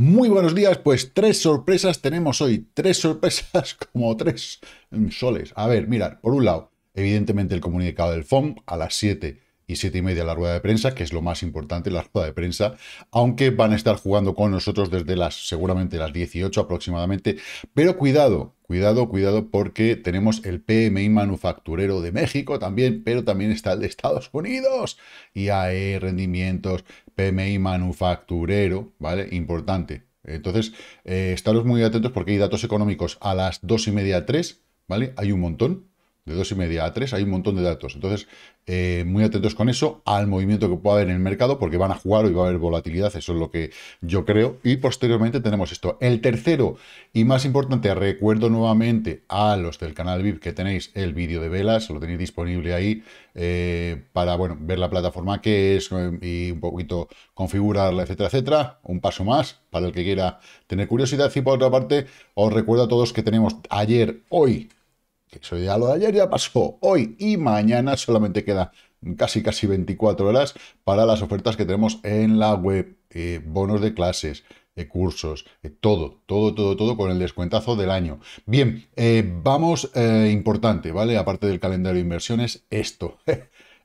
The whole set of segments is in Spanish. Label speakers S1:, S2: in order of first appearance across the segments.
S1: Muy buenos días, pues tres sorpresas tenemos hoy. Tres sorpresas como tres soles. A ver, mirar. por un lado, evidentemente el comunicado del FOM a las 7 y 7 y media la rueda de prensa, que es lo más importante, la rueda de prensa, aunque van a estar jugando con nosotros desde las, seguramente las 18 aproximadamente. Pero cuidado, cuidado, cuidado, porque tenemos el PMI manufacturero de México también, pero también está el de Estados Unidos. y hay rendimientos, PMI manufacturero, ¿vale? Importante. Entonces, eh, estaros muy atentos porque hay datos económicos a las dos y media, tres, ¿vale? Hay un montón de dos y media a 3 hay un montón de datos. Entonces, eh, muy atentos con eso, al movimiento que pueda haber en el mercado, porque van a jugar y va a haber volatilidad, eso es lo que yo creo. Y posteriormente tenemos esto. El tercero y más importante, recuerdo nuevamente a los del canal VIP que tenéis el vídeo de velas, lo tenéis disponible ahí eh, para bueno, ver la plataforma que es y un poquito configurarla, etcétera, etcétera. Un paso más para el que quiera tener curiosidad. Y por otra parte, os recuerdo a todos que tenemos ayer, hoy, que eso ya lo de ayer ya pasó, hoy y mañana solamente queda casi casi 24 horas para las ofertas que tenemos en la web, eh, bonos de clases, eh, cursos, eh, todo, todo, todo, todo con el descuentazo del año. Bien, vamos, importante, ¿vale? Aparte del calendario de inversiones, esto.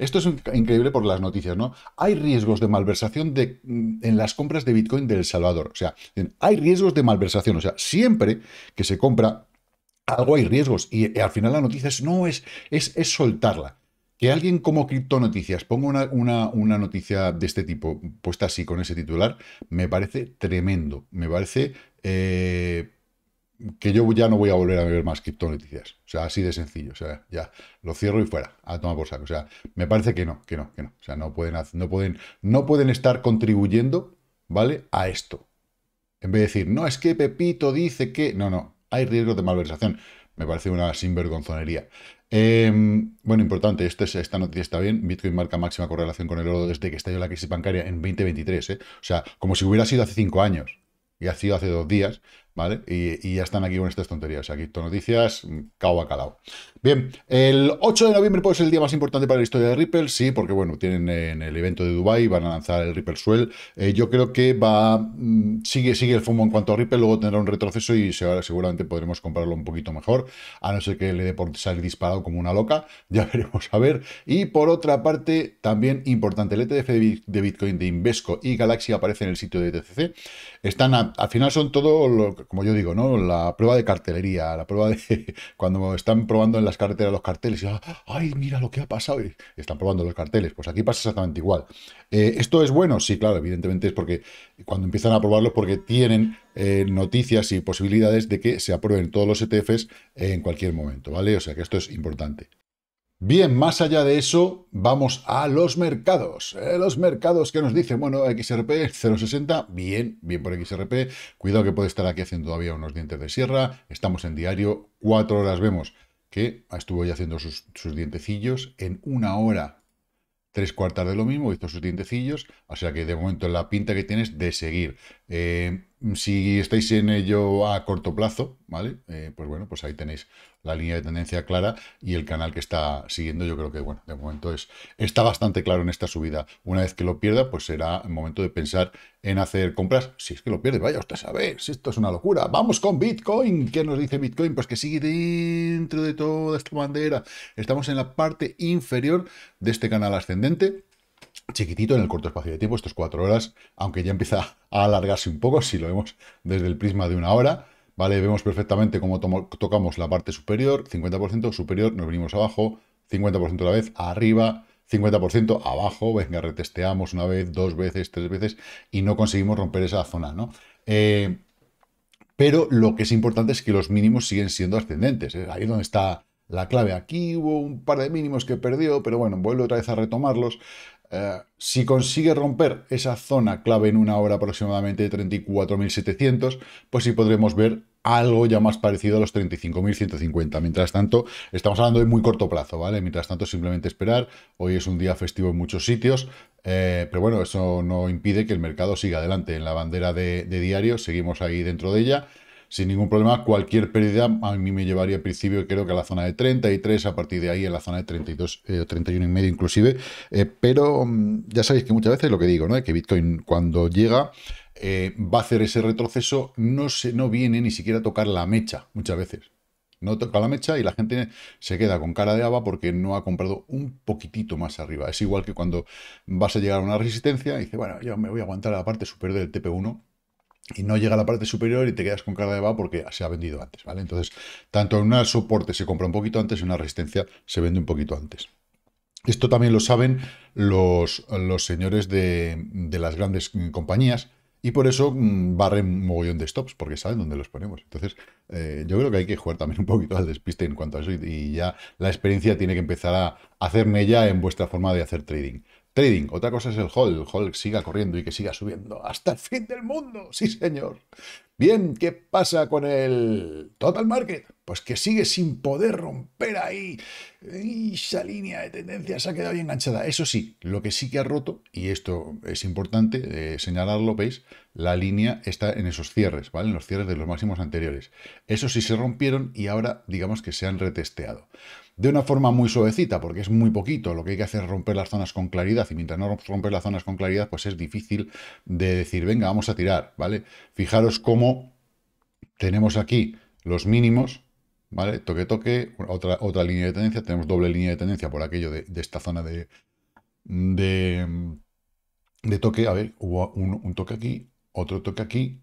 S1: Esto es increíble por las noticias, ¿no? Hay riesgos de malversación de, mm, en las compras de Bitcoin del Salvador. O sea, hay riesgos de malversación. O sea, siempre que se compra algo hay riesgos. Y, eh, al final la noticia es, no, es, es, es soltarla. Que alguien como Criptonoticias ponga una, una, una, noticia de este tipo puesta así con ese titular, me parece tremendo. Me parece eh, que yo ya no voy a volver a ver más Criptonoticias. O sea, así de sencillo. O sea, ya lo cierro y fuera, a tomar por saco. O sea, me parece que no, que no, que no. O sea, no pueden, no pueden, no pueden estar contribuyendo, ¿vale? A esto. En vez de decir, no, es que Pepito dice que. No, no hay riesgo de malversación. Me parece una sinvergonzonería. Em, bueno, importante, esta noticia está bien. Bitcoin marca máxima correlación con el oro desde que estalló la crisis bancaria en 2023. ¿eh? O sea, como si hubiera sido hace cinco años y ha sido hace dos días, ¿vale? Y, ya están aquí con estas tonterías. Aquí, noticias, mm, cao a calao. Bien, el 8 de noviembre puede ser el día más importante para la historia de Ripple, sí, porque bueno, tienen en el evento de Dubai van a lanzar el Ripple Swell. Eh, yo creo que va mm, sigue, sigue el fumo en cuanto a Ripple, luego tendrá un retroceso y seguramente podremos comprarlo un poquito mejor, a no ser que le dé por salir disparado como una loca, ya veremos a ver. Y por otra parte, también importante, el ETF de Bitcoin de Invesco y Galaxy aparece en el sitio de TCC. Están, al final son todos los como yo digo, ¿no? La prueba de cartelería, la prueba de cuando están probando en las carreteras los carteles, y, ah, ay, mira lo que ha pasado, y están probando los carteles, pues aquí pasa exactamente igual. Eh, ¿Esto es bueno? Sí, claro, evidentemente es porque cuando empiezan a probarlos, porque tienen eh, noticias y posibilidades de que se aprueben todos los ETFs en cualquier momento, ¿vale? O sea que esto es importante. Bien, más allá de eso, vamos a los mercados. Eh, los mercados que nos dicen, bueno, XRP 0.60, bien, bien por XRP. Cuidado que puede estar aquí haciendo todavía unos dientes de sierra. Estamos en diario, cuatro horas vemos que estuvo ya haciendo sus, dientecillos. En una hora, tres cuartas de lo mismo, hizo sus dientecillos. O sea que de momento la pinta que tienes de seguir. Eh, si estáis en ello a corto plazo, ¿vale? Eh, pues bueno, pues ahí tenéis la línea de tendencia clara y el canal que está siguiendo, yo creo que, bueno, de momento es, está bastante claro en esta subida. Una vez que lo pierda, pues será el momento de pensar en hacer compras. Si es que lo pierde, vaya usted a si esto es una locura. ¡Vamos con Bitcoin! ¿Qué nos dice Bitcoin? Pues que sigue dentro de toda esta bandera. Estamos en la parte inferior de este canal ascendente chiquitito en el corto espacio de tiempo, estos cuatro horas, aunque ya empieza a alargarse un poco, si lo vemos desde el prisma de una hora, ¿vale? Vemos perfectamente cómo tocamos la parte superior, 50% superior, nos venimos abajo, 50% a la vez, arriba, 50% abajo, venga, retesteamos una vez, dos veces, tres veces, y no conseguimos romper esa zona, ¿no? Eh, pero lo que es importante es que los mínimos siguen siendo ascendentes, ¿eh? ahí es donde está la clave. Aquí hubo un par de mínimos que perdió, pero bueno, vuelvo otra vez a retomarlos. Eh, si consigue romper esa zona clave en una hora aproximadamente de 34.700, pues sí podremos ver algo ya más parecido a los 35.150. Mientras tanto, estamos hablando de muy corto plazo, ¿vale? Mientras tanto, simplemente esperar. Hoy es un día festivo en muchos sitios, eh, pero bueno, eso no impide que el mercado siga adelante en la bandera de, de diario, seguimos ahí dentro de ella sin ningún problema. Cualquier pérdida a mí me llevaría al principio, creo que a la zona de 33, a partir de ahí en la zona de 32 31 eh, y medio inclusive. Eh, pero mm, ya sabéis que muchas veces lo que digo, ¿no? Que Bitcoin cuando llega eh, va a hacer ese retroceso, no, se, no viene ni siquiera a tocar la mecha muchas veces. No toca la mecha y la gente se queda con cara de aba porque no ha comprado un poquitito más arriba. Es igual que cuando vas a llegar a una resistencia y dices, bueno, yo me voy a aguantar a la parte superior del TP1 y no llega a la parte superior y te quedas con carga de va porque se ha vendido antes, ¿vale? Entonces, tanto en un soporte se compra un poquito antes, en una resistencia se vende un poquito antes. Esto también lo saben los, los señores de, las grandes mm, compañías y por eso mm, barren mogollón de stops, porque saben dónde los ponemos. Entonces, eh, yo creo que hay que jugar también un poquito al despiste en cuanto a eso y, ya la experiencia tiene que empezar a hacerme ya en vuestra forma de hacer trading. Otra cosa es el hall. El siga corriendo y que siga subiendo hasta el fin del mundo. Sí, señor. Bien, ¿qué pasa con el total market? Pues que sigue sin poder romper ahí. esa línea de tendencia se ha quedado bien enganchada. Eso sí, lo que sí que ha roto, y esto es importante eh, señalarlo, veis, la línea está en esos cierres, ¿vale? En los cierres de los máximos anteriores. Eso sí se rompieron y ahora digamos que se han retesteado de una forma muy suavecita, porque es muy poquito. Lo que hay que hacer es romper las zonas con claridad, y mientras no romper las zonas con claridad, pues es difícil de decir, venga, vamos a tirar, ¿vale? Fijaros cómo tenemos aquí los mínimos, ¿vale? Toque, toque, otra, otra línea de tendencia, tenemos doble línea de tendencia por aquello de, esta zona de, de, toque. A ver, hubo un, un toque aquí, otro toque aquí.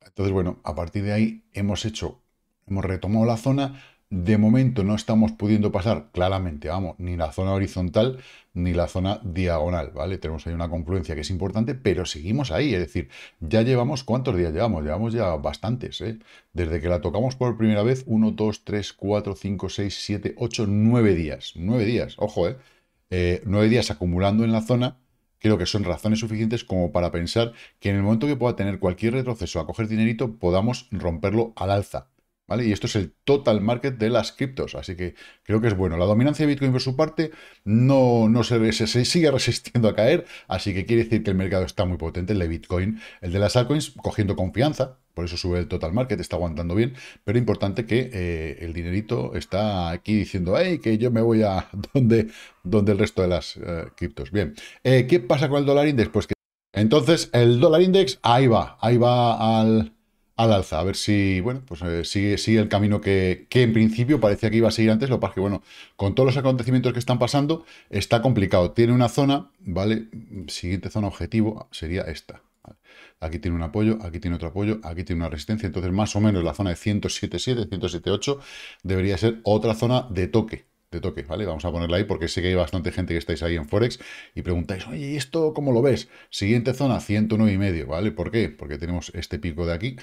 S1: Entonces, bueno, a partir de ahí hemos hecho, hemos retomado la zona, de momento no estamos pudiendo pasar claramente, vamos, ni la zona horizontal ni la zona diagonal, ¿vale? Tenemos ahí una confluencia que es importante, pero seguimos ahí, es decir, ya llevamos, ¿cuántos días llevamos? Llevamos ya bastantes, ¿eh? Desde que la tocamos por primera vez, 1, 2, 3, 4, 5, 6, 7, 8, 9 días, 9 días, ojo, ¿eh? eh 9 días acumulando en la zona, creo que son razones suficientes como para pensar que en el momento que pueda tener cualquier retroceso a coger dinerito, podamos romperlo al alza. Y esto es el total market de las criptos, así que creo que es bueno. La dominancia de Bitcoin por su parte no, no se, se, se, sigue resistiendo a caer, así que quiere decir que el mercado está muy potente, el de Bitcoin, el de las altcoins, cogiendo confianza, por eso sube el total market, está aguantando bien, pero importante que eh, el dinerito está aquí diciendo, hey, que yo me voy a donde, donde el resto de las eh, criptos. Bien, eh, ¿qué pasa con el dólar index? Pues que entonces el dólar index, ahí va, ahí va al al alza. A ver si, bueno, pues eh, sigue, el camino que, en principio parecía que iba a seguir antes. Lo que que, bueno, con todos los acontecimientos que están pasando, está complicado. Tiene una zona, ¿vale? Siguiente zona objetivo sería esta. Aquí tiene un apoyo, aquí tiene otro apoyo, aquí tiene una resistencia. Entonces, más o menos la zona de 107.7, 107.8 debería ser otra zona de toque, de toque, ¿vale? Vamos a ponerla ahí porque sé que hay bastante gente que estáis ahí en Forex y preguntáis, oye, ¿y esto cómo lo ves? Siguiente zona, 109,5, ¿vale? ¿Por qué? Porque tenemos este pico de aquí,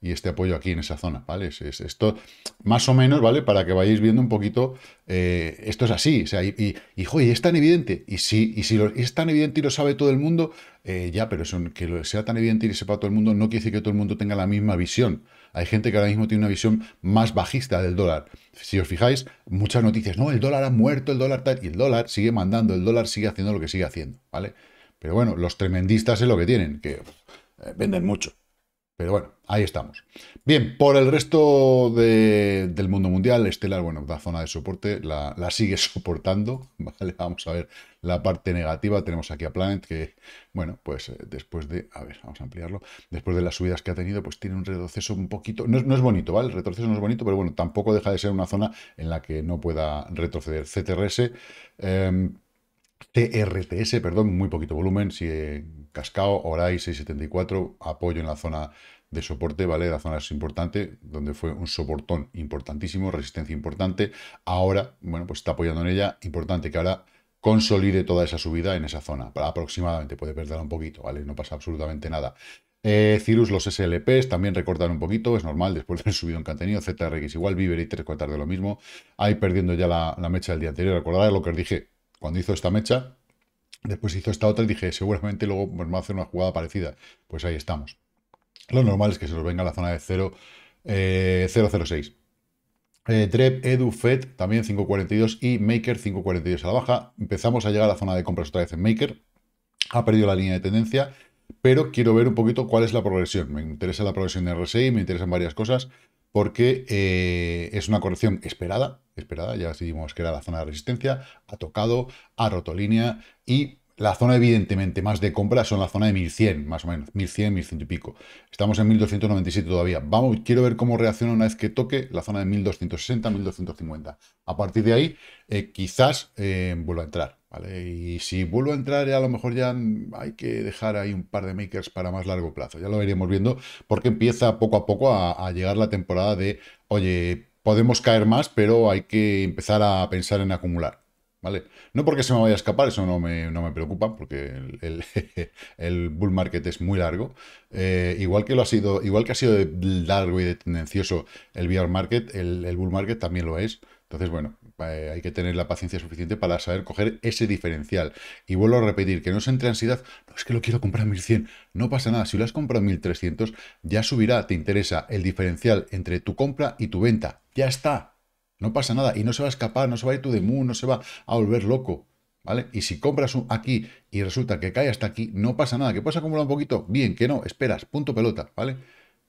S1: y este apoyo aquí en esa zona, ¿vale? Es, esto, más o menos, ¿vale? Para que vayáis viendo un poquito, eh, esto es así, o sea, y, y, es tan evidente, y si, y si lo, es tan evidente y lo sabe todo el mundo, eh, ya, pero que sea tan evidente y lo sepa todo el mundo no quiere decir que todo el mundo tenga la misma visión. Hay gente que ahora mismo tiene una visión más bajista del dólar. Si os fijáis, muchas noticias, no, el dólar ha muerto, el dólar tal, y el dólar sigue mandando, el dólar sigue haciendo lo que sigue haciendo, ¿vale? Pero bueno, los tremendistas es lo que tienen, que eh, venden mucho. Pero bueno, ahí estamos. Bien, por el resto del mundo mundial, Estelar, bueno, la zona de soporte la, sigue soportando, Vamos a ver la parte negativa. Tenemos aquí a Planet, que, bueno, pues eh, después de, a ver, vamos a ampliarlo, después de las subidas que ha tenido, pues tiene un retroceso un poquito, no es, bonito, ¿vale? El retroceso no es bonito, pero bueno, tampoco deja de ser una zona en la que no pueda retroceder. CTRS... Em, TRTS, perdón, muy poquito volumen, si eh, cascao ahora hay 674, apoyo en la zona de soporte, ¿vale? La zona es importante, donde fue un soportón importantísimo, resistencia importante, ahora, bueno, pues está apoyando en ella, importante que ahora consolide toda esa subida en esa zona, para aproximadamente, puede perder un poquito, ¿vale? No pasa absolutamente nada. Eh, Cirrus, los SLPs también recortan un poquito, es normal después haber subido en contenido. ZRX igual, Viver y tres cuartas de lo mismo. Ahí perdiendo ya la, mecha del día anterior. Recordad lo que os dije, cuando hizo esta mecha, después hizo esta otra y dije, seguramente luego pues, va a hacer una jugada parecida. Pues ahí estamos. Lo normal es que se nos venga a la zona de 0, eh, 006. Eh, Trep, Edu, Fed, también 5.42 y Maker 5.42 a la baja. Empezamos a llegar a la zona de compras otra vez en Maker. Ha perdido la línea de tendencia, pero quiero ver un poquito cuál es la progresión. Me interesa la progresión de RSI, me interesan varias cosas porque eh, es una corrección esperada, esperada, ya decidimos que era la zona de resistencia, ha tocado, ha roto línea y la zona evidentemente más de compra son la zona de 1100, más o menos, 1100, 1100 y pico. Estamos en 1297 todavía. Vamos, quiero ver cómo reacciona una vez que toque la zona de 1260, 1250. A partir de ahí, eh, quizás eh, vuelva a entrar. ¿Vale? Y si vuelvo a entrar, ya a lo mejor ya hay que dejar ahí un par de makers para más largo plazo. Ya lo iremos viendo porque empieza poco a poco a, llegar la temporada de, oye, podemos caer más, pero hay que empezar a pensar en acumular. ¿Vale? No porque se me vaya a escapar, eso no me, no me preocupa, porque el, el, bull market es muy largo. Eh, igual que lo ha sido, igual que ha sido de largo y de tendencioso el bear market, el, el bull market también lo es. Entonces, bueno, hay que tener la paciencia suficiente para saber coger ese diferencial. Y vuelvo a repetir, que no se entre ansiedad, no es que lo quiero comprar a 1100, no pasa nada, si lo has comprado a 1300 ya subirá, te interesa el diferencial entre tu compra y tu venta, ya está, no pasa nada y no se va a escapar, no se va a ir tu demu, no se va a volver loco. ¿Vale? Y si compras aquí y resulta que cae hasta aquí, no pasa nada. ¿Que puedes acumular un poquito? Bien, que no, esperas, punto pelota, ¿vale?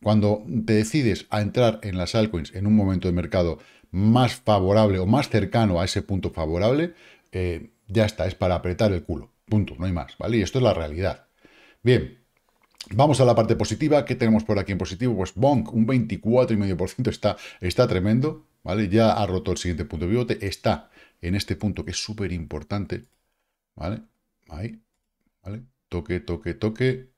S1: Cuando te decides a entrar en las altcoins en un momento de mercado más favorable o más cercano a ese punto favorable, eh, ya está, es para apretar el culo. Punto, no hay más, ¿vale? Y esto es la realidad. Bien, Vamos a la parte positiva. ¿Qué tenemos por aquí en positivo? Pues Bonk, un 24,5%. Está, está tremendo. ¿vale? Ya ha roto el siguiente punto de pivote. Está en este punto que es súper importante. ¿Vale? Ahí. ¿Vale? Toque, toque, toque.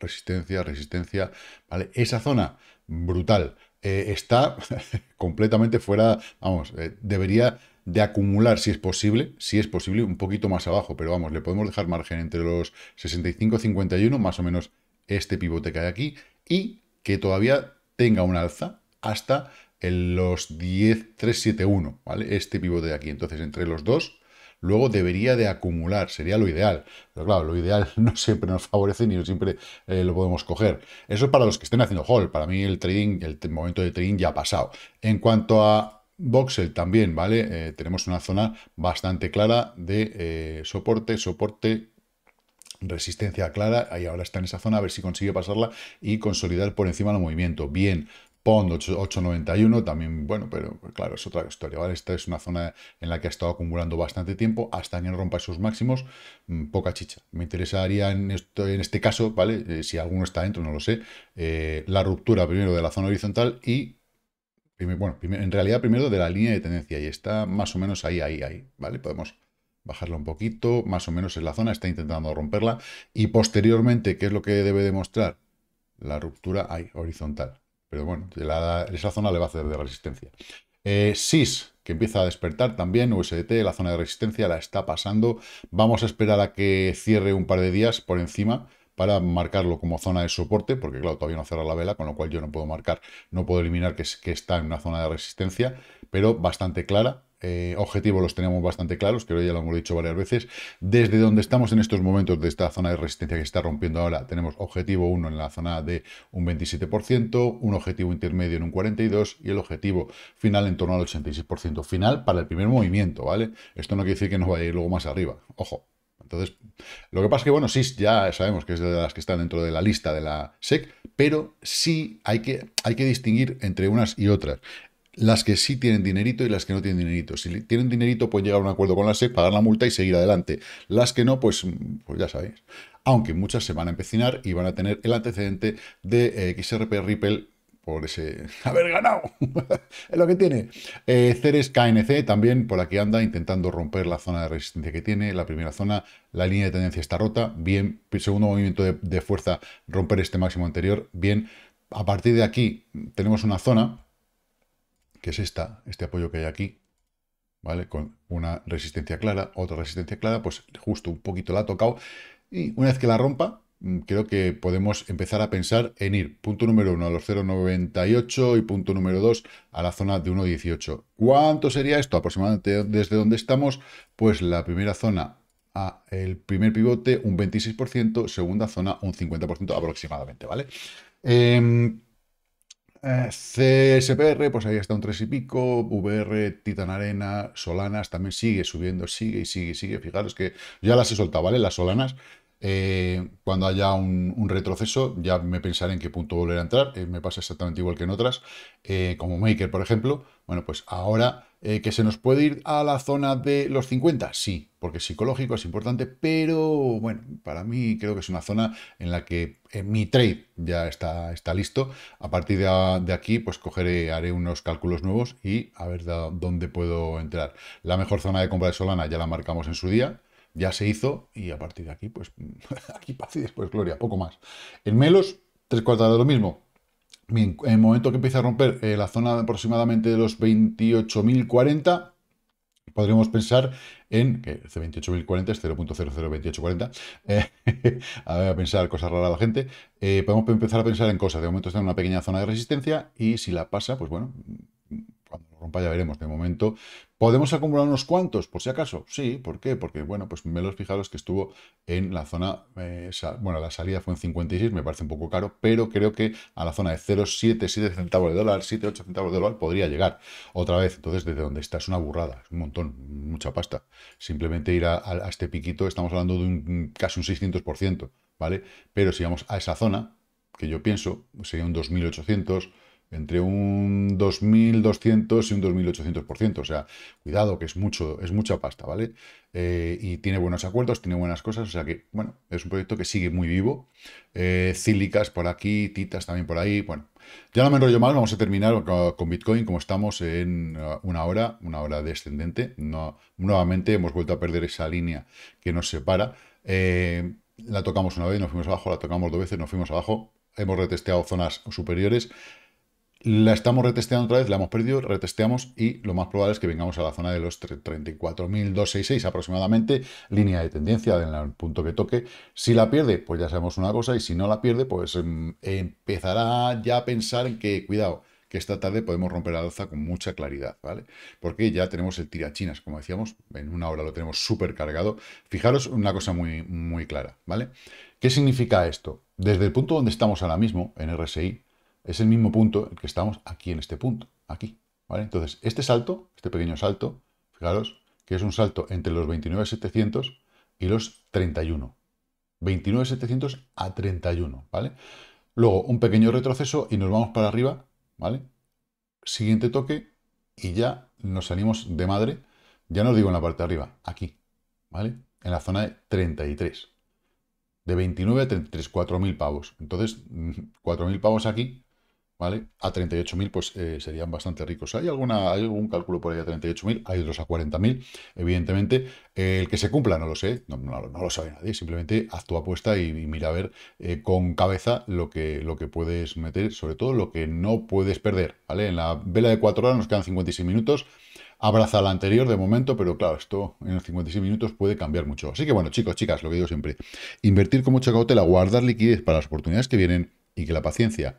S1: Resistencia, resistencia. ¿Vale? Esa zona, brutal. Eh, está completamente fuera, vamos, eh, debería de acumular, si es posible, si es posible, un poquito más abajo, pero vamos, le podemos dejar margen entre los 65 51, más o menos este pivote que hay aquí, y que todavía tenga un alza hasta el, los 371 ¿vale? Este pivote de aquí, entonces entre los dos luego debería de acumular, sería lo ideal. Pero claro, lo ideal no siempre nos favorece ni siempre eh, lo podemos coger. Eso es para los que estén haciendo haul. Para mí el trading, el momento de trading ya ha pasado. En cuanto a Voxel también, ¿vale? Eh, tenemos una zona bastante clara de eh, soporte, soporte, resistencia clara, ahí ahora está en esa zona, a ver si consigue pasarla y consolidar por encima el movimiento. Bien, Pond 891 también, bueno, pero pues claro, es otra historia, ¿vale? Esta es una zona en la que ha estado acumulando bastante tiempo hasta que no rompa sus máximos, mm, poca chicha. Me interesaría en, esto, en este caso, ¿vale? Eh, si alguno está dentro, no lo sé, eh, la ruptura primero de la zona horizontal y, bueno, en realidad primero de la línea de tendencia y está más o menos ahí, ahí, ahí, ¿vale? Podemos bajarla un poquito, más o menos en la zona, está intentando romperla y posteriormente, ¿qué es lo que debe demostrar? La ruptura ahí, horizontal pero bueno, esa zona le va a hacer de resistencia. Eh, SIS, que empieza a despertar también, USDT, la zona de resistencia la está pasando. Vamos a esperar a que cierre un par de días por encima para marcarlo como zona de soporte, porque claro, todavía no cerrado la vela, con lo cual yo no puedo marcar, no puedo eliminar que está en una zona de resistencia, pero bastante clara, eh, objetivos los tenemos bastante claros, creo que ya lo hemos dicho varias veces. Desde donde estamos en estos momentos de esta zona de resistencia que se está rompiendo ahora, tenemos objetivo 1 en la zona de un 27%, un objetivo intermedio en un 42% y el objetivo final en torno al 86% final para el primer movimiento, ¿vale? Esto no quiere decir que no vaya a ir luego más arriba, ojo. Entonces, lo que pasa es que, bueno, sí, ya sabemos que es de las que están dentro de la lista de la SEC, pero sí hay que, hay que distinguir entre unas y otras las que sí tienen dinerito y las que no tienen dinerito. Si tienen dinerito, pueden llegar a un acuerdo con la SEC, pagar la multa y seguir adelante. Las que no, pues, pues ya sabéis. Aunque muchas se van a empecinar y van a tener el antecedente de eh, XRP Ripple por ese haber ganado. es lo que tiene. Eh, Ceres KNC también por aquí anda intentando romper la zona de resistencia que tiene. La primera zona, la línea de tendencia está rota. Bien, segundo movimiento de, de fuerza, romper este máximo anterior. Bien, a partir de aquí tenemos una zona que es esta, este apoyo que hay aquí, ¿vale? Con una resistencia clara, otra resistencia clara, pues justo un poquito la ha tocado. Y una vez que la rompa, mm, creo que podemos empezar a pensar en ir punto número 1 a los 0,98 y punto número 2 a la zona de 1,18. ¿Cuánto sería esto? Aproximadamente desde donde estamos, pues la primera zona a el primer pivote un 26%, segunda zona un 50% aproximadamente, ¿vale? Em, eh, CSPR, pues ahí está un 3 y pico, VR, Titan Arena, Solanas, también sigue subiendo, sigue y sigue y sigue. Fijaros que ya las he soltado, ¿vale? Las Solanas eh, cuando haya un, retroceso, ya me pensaré en qué punto volver a entrar. Eh, me pasa exactamente igual que en otras, eh, como Maker, por ejemplo. Bueno, pues ahora que se nos puede ir a la zona de los 50, sí, porque psicológico es importante, pero bueno, para mí creo que es una zona en la que mi trade ya está, listo. A partir de, de, aquí, pues cogeré, haré unos cálculos nuevos y a ver dónde puedo entrar. La mejor zona de compra de Solana ya la marcamos en su día ya se hizo y a partir de aquí, pues aquí paz y después gloria, poco más. En Melos, tres cuartas de lo mismo. Bien, en el momento que empiece a romper eh, la zona de aproximadamente de los 28.040, podremos pensar en que ese 28.040 es 0.002840. Eh, a ver, a pensar cosas raras a la gente. Eh, podemos empezar a pensar en cosas. De momento está en una pequeña zona de resistencia y si la pasa, pues bueno, cuando lo rompa ya veremos. De momento ¿Podemos acumular unos cuantos, por si acaso? Sí, ¿por qué? Porque, bueno, pues me los fijaros que estuvo en la zona, eh, bueno, la salida fue en 56, me parece un poco caro, pero creo que a la zona de 0,77 centavos de dólar, 7,8 centavos de dólar, podría llegar otra vez. Entonces, desde donde está es una burrada, es un montón, mucha pasta. Simplemente ir a, a este piquito, estamos hablando de un, casi un 600%, ¿vale? Pero si vamos a esa zona, que yo pienso, sería un 2.800, entre un 2.200 y un 2.800%. O sea, cuidado, que es mucho, es mucha pasta, ¿vale? Eh, y tiene buenos acuerdos, tiene buenas cosas, o sea que, bueno, es un proyecto que sigue muy vivo. Eh, cílicas por aquí, titas también por ahí, bueno. Ya no me enrollo mal, vamos a terminar con Bitcoin, como estamos en uh, una hora, una hora descendente. No, nuevamente hemos vuelto a perder esa línea que nos separa. Eh, la tocamos una vez, nos fuimos abajo, la tocamos dos veces, nos fuimos abajo. Hemos retesteado zonas superiores. La estamos retesteando otra vez, la hemos perdido, retesteamos y lo más probable es que vengamos a la zona de los 34.266 aproximadamente, línea de tendencia del punto que toque. Si la pierde, pues ya sabemos una cosa y si no la pierde, pues mm, empezará ya a pensar en que, cuidado, que esta tarde podemos romper la alza con mucha claridad, ¿vale? Porque ya tenemos el tirachinas, como decíamos, en una hora lo tenemos súper cargado. Fijaros una cosa muy, muy clara, ¿vale? ¿Qué significa esto? Desde el punto donde estamos ahora mismo, en RSI, es el mismo punto en que estamos aquí en este punto, aquí. ¿vale? Entonces, este salto, este pequeño salto, fijaros, que es un salto entre los 29.700 y los 31. 29.700 a 31, ¿vale? Luego, un pequeño retroceso y nos vamos para arriba, ¿vale? Siguiente toque y ya nos salimos de madre, ya nos digo en la parte de arriba, aquí, ¿vale? En la zona de 33. De 29 a 33, 4.000 pavos. Entonces, 4.000 pavos aquí ¿vale? A 38.000 pues eh, serían bastante ricos. Hay, alguna, algún cálculo por ahí a 38.000, hay otros a 40.000, evidentemente. Eh, el que se cumpla no lo sé, no, lo sabe nadie, simplemente haz tu apuesta y, mira a ver eh, con cabeza lo que, lo que puedes meter, sobre todo lo que no puedes perder, ¿vale? En la vela de 4 horas nos quedan 56 minutos, abraza la anterior de momento, pero claro, esto en los 56 minutos puede cambiar mucho. Así que bueno, chicos, chicas, lo que digo siempre, invertir con mucha cautela, guardar liquidez para las oportunidades que vienen y que la paciencia